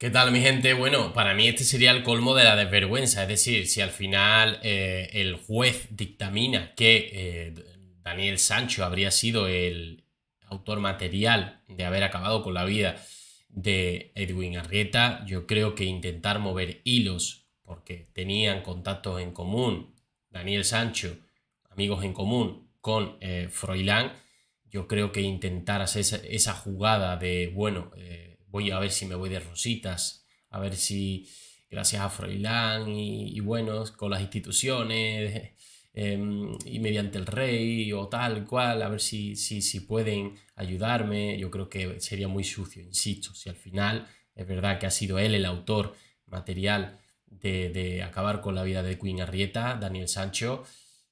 ¿Qué tal mi gente? Bueno, para mí este sería el colmo de la desvergüenza, es decir, si al final eh, el juez dictamina que eh, Daniel Sancho habría sido el autor material de haber acabado con la vida de Edwin Arrieta, yo creo que intentar mover hilos, porque tenían contactos en común, Daniel Sancho, amigos en común con eh, Froilán, yo creo que intentar hacer esa, jugada de, bueno, voy a ver si me voy de rositas, a ver si gracias a Froilán y, y bueno, con las instituciones em, y mediante el rey o tal cual, a ver si, si, si pueden ayudarme. Yo creo que sería muy sucio, insisto, si al final es verdad que ha sido él el autor material de, de acabar con la vida de Queen Arrieta, Daniel Sancho,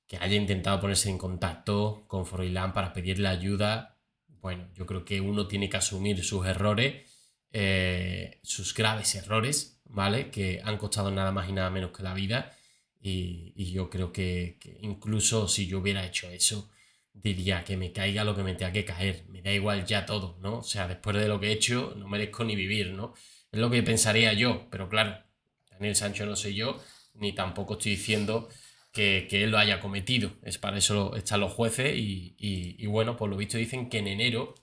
que haya intentado ponerse en contacto con Froilán para pedirle ayuda. Bueno, yo creo que uno tiene que asumir sus errores eh, sus graves errores, ¿vale? Que han costado nada más y nada menos que la vida. Y, yo creo que, incluso si yo hubiera hecho eso, diría que me caiga lo que me tenga que caer. Me da igual ya todo, ¿no? O sea, después de lo que he hecho, no merezco ni vivir, ¿no? Es lo que pensaría yo, pero claro, Daniel Sancho no soy yo, ni tampoco estoy diciendo que, él lo haya cometido. Es para eso están los jueces y bueno, por lo visto dicen que en enero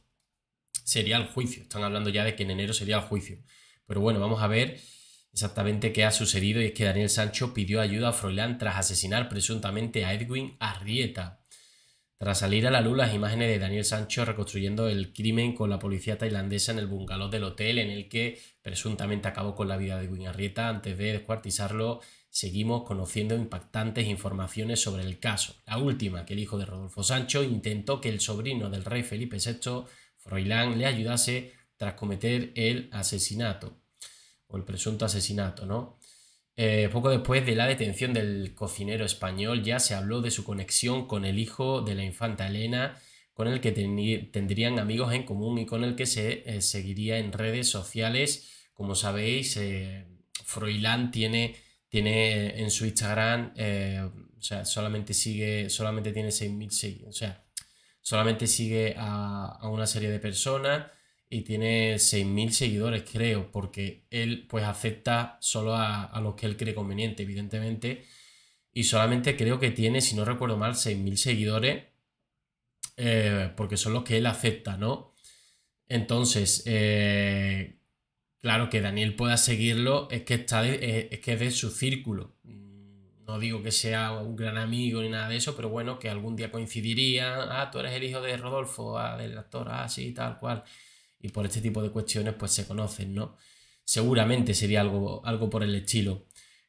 sería el juicio. Están hablando ya de que en enero sería el juicio. Pero bueno, vamos a ver exactamente qué ha sucedido y es que Daniel Sancho pidió ayuda a Froilán tras asesinar presuntamente a Edwin Arrieta. Tras salir a la luz las imágenes de Daniel Sancho reconstruyendo el crimen con la policía tailandesa en el bungalow del hotel en el que presuntamente acabó con la vida de Edwin Arrieta, antes de descuartizarlo seguimos conociendo impactantes informaciones sobre el caso. La última, que el hijo de Rodolfo Sancho intentó que el sobrino del rey Felipe VI Froilán le ayudase tras cometer el asesinato o el presunto asesinato, ¿no? Eh, poco después de la detención del cocinero español ya se habló de su conexión con el hijo de la infanta Elena, con el que tendrían amigos en común y con el que se eh, seguiría en redes sociales. Como sabéis, eh, Froilán tiene, tiene en su Instagram, eh, o sea, solamente sigue, solamente tiene 6.000 seguidores, o sea, solamente sigue a, una serie de personas y tiene 6.000 seguidores, creo, porque él pues acepta solo a, a, los que él cree conveniente, evidentemente. Y solamente creo que tiene, si no recuerdo mal, 6.000 seguidores, eh, porque son los que él acepta, ¿no? Entonces, eh, claro que Daniel pueda seguirlo, es que, está es, eh, es que es de su círculo no digo que sea un gran amigo ni nada de eso, pero bueno, que algún día coincidiría ah, tú eres el hijo de Rodolfo, ah, del actor, así ah, sí, tal cual. Y por este tipo de cuestiones pues se conocen, ¿no? Seguramente sería algo, algo por el estilo,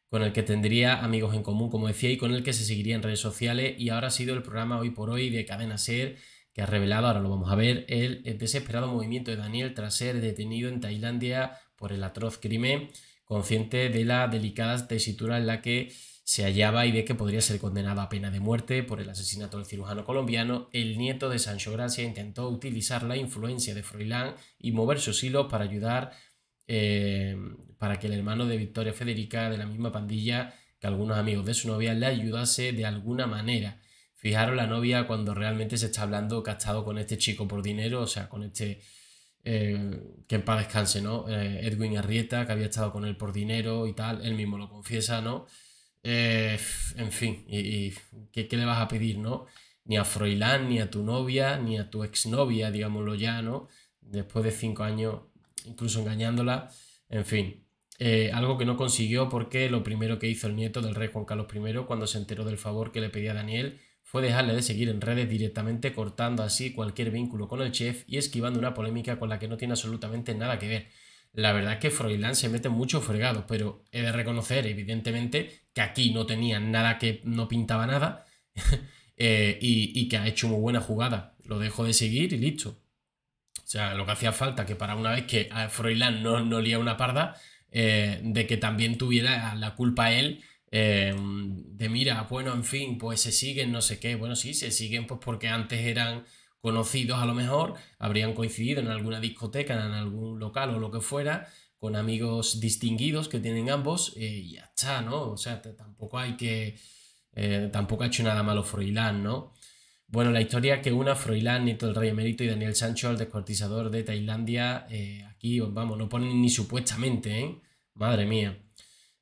con el que tendría amigos en común, como decía, y con el que se seguiría en redes sociales. Y ahora ha sido el programa Hoy por Hoy de Cadena Ser, que ha revelado, ahora lo vamos a ver, el, el desesperado movimiento de Daniel tras ser detenido en Tailandia por el atroz crimen, consciente de la delicada tesitura en la que se hallaba y ve que podría ser condenado a pena de muerte por el asesinato del cirujano colombiano, el nieto de Sancho Gracia intentó utilizar la influencia de Froilán y mover sus hilos para ayudar eh, para que el hermano de Victoria Federica, de la misma pandilla que algunos amigos de su novia, le ayudase de alguna manera. Fijaros la novia cuando realmente se está hablando que ha estado con este chico por dinero, o sea, con este... Eh, que en paz descanse, ¿no? Eh, Edwin Arrieta, que había estado con él por dinero y tal, él mismo lo confiesa, ¿no? Eh, en fin, y, ¿qué, le vas a pedir, no? Ni a Froilán, ni a tu novia, ni a tu exnovia, digámoslo ya, ¿no? Después de cinco años, incluso engañándola, en fin. Eh, algo que no consiguió porque lo primero que hizo el nieto del rey Juan Carlos I cuando se enteró del favor que le pedía Daniel fue dejarle de seguir en redes directamente cortando así cualquier vínculo con el chef y esquivando una polémica con la que no tiene absolutamente nada que ver la verdad es que Froilán se mete mucho fregado, pero he de reconocer, evidentemente, que aquí no tenía nada que no pintaba nada eh, y, que ha hecho muy buena jugada. Lo dejo de seguir y listo. O sea, lo que hacía falta, que para una vez que a Froilán no, no una parda, eh, de que también tuviera la culpa él eh, de mira, bueno, en fin, pues se siguen, no sé qué. Bueno, sí, se siguen pues porque antes eran conocidos a lo mejor, habrían coincidido en alguna discoteca, en algún local o lo que fuera, con amigos distinguidos que tienen ambos eh, y ya está, ¿no? O sea, tampoco hay que... Eh, tampoco ha hecho nada malo Froilán, ¿no? Bueno, la historia que una Froilán, Nieto del Rey Emérito y Daniel Sancho, el descuartizador de Tailandia, eh, aquí, vamos, no ponen ni supuestamente, ¿eh? Madre mía.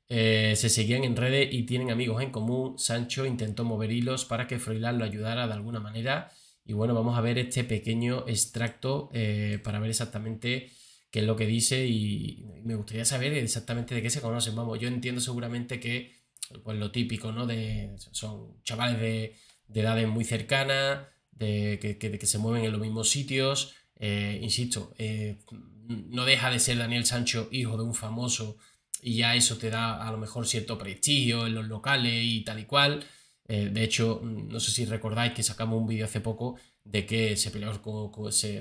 se seguían en redes y tienen amigos en común. Sancho intentó mover hilos para que Froilán lo ayudara de alguna manera y bueno, vamos a ver este pequeño extracto eh, para ver exactamente qué es lo que dice y, me gustaría saber exactamente de qué se conocen. Vamos, yo entiendo seguramente que, pues lo típico, ¿no? De, son chavales de, edades muy cercanas, de, que, se mueven en los mismos sitios. Eh, insisto, eh, no deja de ser Daniel Sancho hijo de un famoso y ya eso te da a lo mejor cierto prestigio en los locales y tal y cual. Eh, de hecho, mm, no sé si recordáis que sacamos un vídeo hace poco de que se peleó con, se,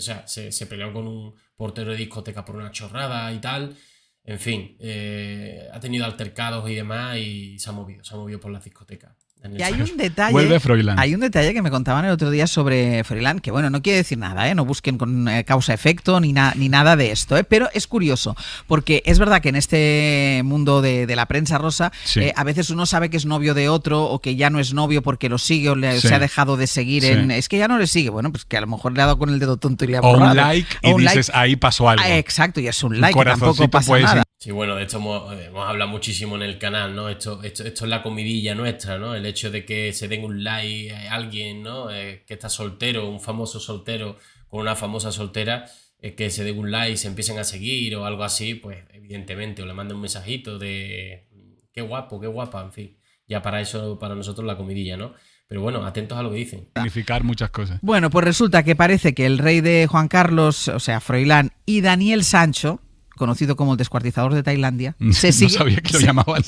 peleó con un portero de discoteca por una chorrada y tal. En fin, eh, ha tenido altercados y demás y se ha movido, se ha movido por las discotecas. Y hay un detalle. Hay un detalle que me contaban el otro día sobre Freeland, que bueno, no quiere decir nada, ¿eh? no busquen con eh, causa-efecto ni, ni nada de esto, ¿eh? pero es curioso, porque es verdad que en este mundo de, la prensa rosa, a veces uno sabe que es novio de otro o que ya no es novio porque lo sigue o se ha dejado de seguir. En, es que ya no le sigue, bueno, pues que a lo mejor le ha dado con el dedo tonto y le ha borrado. O un like y dices, ahí pasó algo. Ah, exacto, y es un like, que tampoco pasa nada y bueno, de esto eh, hemos, hablado muchísimo en el canal, ¿no? Esto, esto, es la comidilla nuestra, ¿no? El hecho de que se den un like a alguien, ¿no? Eh, que está soltero, un famoso soltero con una famosa soltera, eh, que se den un like, y se empiecen a seguir o algo así, pues evidentemente, o le manden un mensajito de qué guapo, qué guapa, en fin. Ya para eso, para nosotros la comidilla, ¿no? Pero bueno, atentos a lo que dicen. Significar muchas cosas. Bueno, pues resulta que parece que el rey de Juan Carlos, o sea, Froilán y Daniel Sancho, conocido como el descuartizador de Tailandia, se no sabía que lo llamaban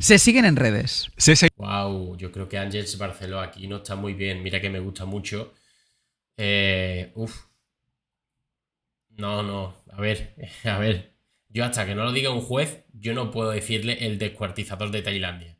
Se siguen en redes. Wow, yo creo que Ángels Barceló aquí no está muy bien. Mira que me gusta mucho. Eh, uf. No, no. A ver, a ver. Yo hasta que no lo diga un juez, yo no puedo decirle el descuartizador de Tailandia.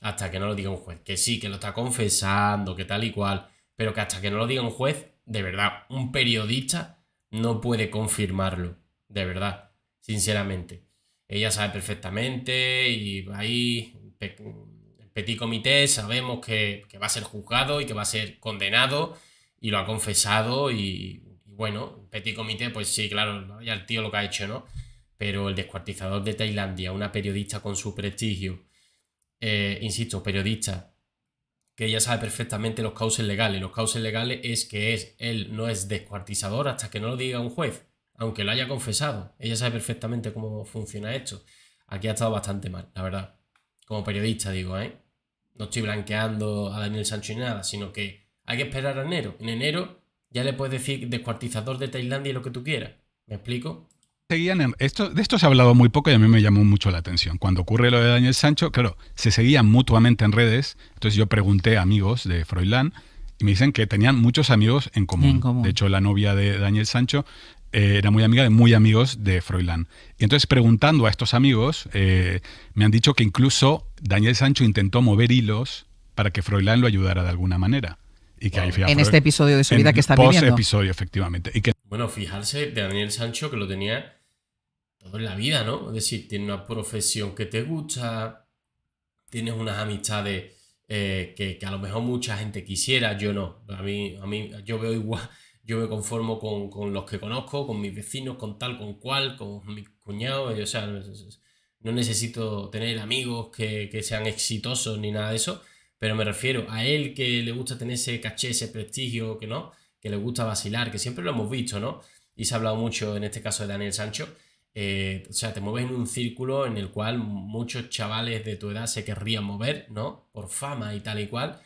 Hasta que no lo diga un juez. Que sí, que lo está confesando, que tal y cual. Pero que hasta que no lo diga un juez, de verdad, un periodista no puede confirmarlo de verdad, sinceramente. Ella sabe perfectamente y ahí el petit comité sabemos que, va a ser juzgado y que va a ser condenado y lo ha confesado y, bueno, petit comité pues sí, claro, ya el tío lo que ha hecho, ¿no? Pero el descuartizador de Tailandia, una periodista con su prestigio, eh, insisto, periodista, que ella sabe perfectamente los cauces legales. Los cauces legales es que es, él no es descuartizador hasta que no lo diga un juez aunque lo haya confesado. Ella sabe perfectamente cómo funciona esto. Aquí ha estado bastante mal, la verdad. Como periodista, digo, ¿eh? No estoy blanqueando a Daniel Sancho ni nada, sino que hay que esperar a enero. En enero ya le puedes decir descuartizador de Tailandia y lo que tú quieras. ¿Me explico? Seguían, esto, de esto se ha hablado muy poco y a mí me llamó mucho la atención. Cuando ocurre lo de Daniel Sancho, claro, se seguían mutuamente en redes. Entonces yo pregunté a amigos de Froilán y me dicen que tenían muchos amigos en común. De hecho, la novia de Daniel Sancho eh, era muy amiga de muy amigos de Froilán. Y entonces preguntando a estos amigos, eh, me han dicho que incluso Daniel Sancho intentó mover hilos para que Froilán lo ayudara de alguna manera. Y que en este episodio de su vida que está en viviendo. episodio, efectivamente. Y que... Bueno, fijarse de Daniel Sancho que lo tenía todo en la vida, ¿no? Es decir, tiene una profesión que te gusta, tienes unas amistades eh, que, a lo mejor mucha gente quisiera, yo no. A mí, a mí yo veo igual, yo me conformo con, los que conozco, con mis vecinos, con tal, con cual, con mis cuñados, o sea, no necesito tener amigos que, sean exitosos ni nada de eso, pero me refiero a él que le gusta tener ese caché, ese prestigio, que no, que le gusta vacilar, que siempre lo hemos visto, ¿no? Y se ha hablado mucho en este caso de Daniel Sancho. Eh, o sea, te mueves en un círculo en el cual muchos chavales de tu edad se querrían mover, ¿no? Por fama y tal y cual.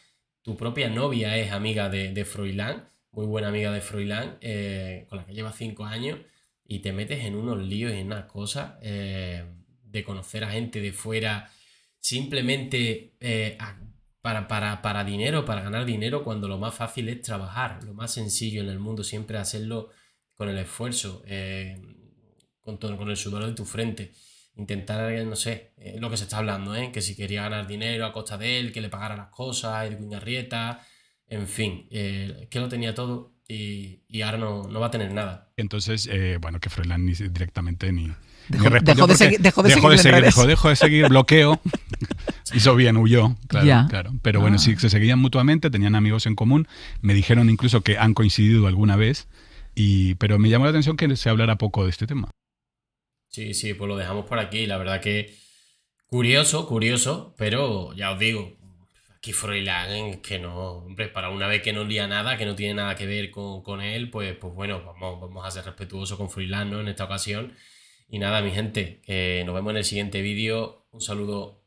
Tu propia novia es amiga de, de Froilán muy buena amiga de Froilán, eh, con la que lleva cinco años, y te metes en unos líos y en unas cosas eh, de conocer a gente de fuera simplemente eh, para, para, para, dinero, para ganar dinero, cuando lo más fácil es trabajar, lo más sencillo en el mundo siempre hacerlo con el esfuerzo, con, todo, con el sudor de tu frente. Intentar, no sé, lo que se está hablando, que si quería ganar dinero a costa de él, que le pagara las cosas, Edwin Arrieta, en fin, eh, que lo tenía todo y, ahora no, no, va a tener nada. Entonces, eh, bueno, que frelan ni directamente ni. Dejó, de, seguir, dejó de, seguir, de seguir bloqueo. Hizo bien, huyó, claro, claro. Pero bueno, ah. sí, se seguían mutuamente, tenían amigos en común. Me dijeron incluso que han coincidido alguna vez. Y, pero me llamó la atención que se hablara poco de este tema. Sí, sí, pues lo dejamos por aquí. La verdad que curioso, curioso, pero ya os digo, que lang que no, hombre, para una vez que no lía nada, que no tiene nada que ver con, con él, pues, pues bueno, vamos, vamos a ser respetuosos con Freeland, ¿no? En esta ocasión. Y nada, mi gente, nos vemos en el siguiente vídeo. Un saludo